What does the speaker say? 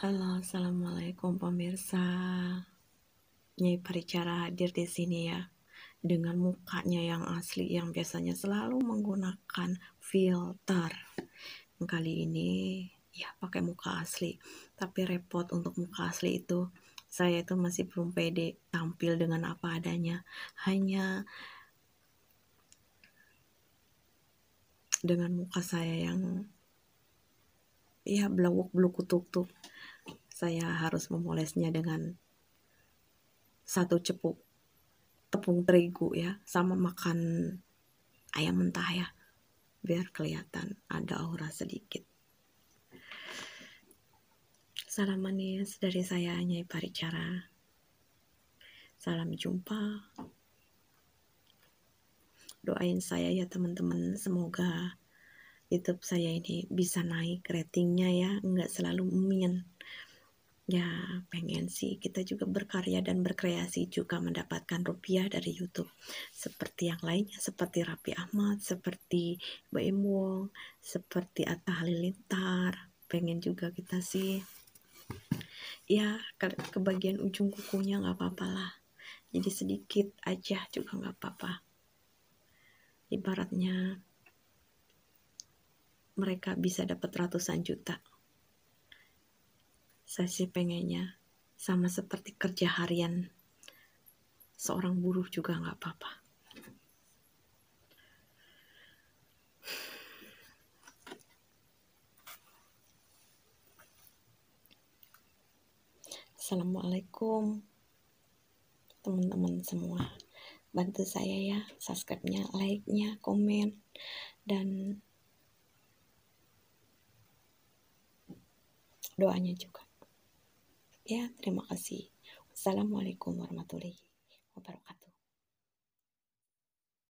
Halo, assalamualaikum pemirsa. Nyai Paricara hadir di sini ya, dengan mukanya yang asli yang biasanya selalu menggunakan filter. Kali ini ya pakai muka asli, tapi repot untuk muka asli itu. Saya itu masih belum pede tampil dengan apa adanya, hanya dengan muka saya yang ya belawuk beluk tutup saya harus memolesnya dengan satu cepuk tepung terigu ya, sama makan ayam mentah ya, biar kelihatan ada aura sedikit. Salam manis dari saya Nyai Paricara. Salam jumpa. Doain saya ya teman-teman, semoga YouTube saya ini bisa naik ratingnya ya, nggak selalu mien Ya, pengen sih kita juga berkarya dan berkreasi juga mendapatkan rupiah dari YouTube. Seperti yang lainnya, seperti Rapi Ahmad, seperti Mbak Wong, seperti Atta Halilintar. Pengen juga kita sih. Ya, ke, ke bagian ujung kukunya nggak apa-apa lah. Jadi sedikit aja juga nggak apa-apa. Ibaratnya mereka bisa dapat ratusan juta saya sih pengennya sama seperti kerja harian seorang buruh juga nggak apa-apa. Assalamualaikum teman-teman semua bantu saya ya subscribe-nya like-nya komen dan doanya juga Ya, terima kasih. Wassalamualaikum warahmatullahi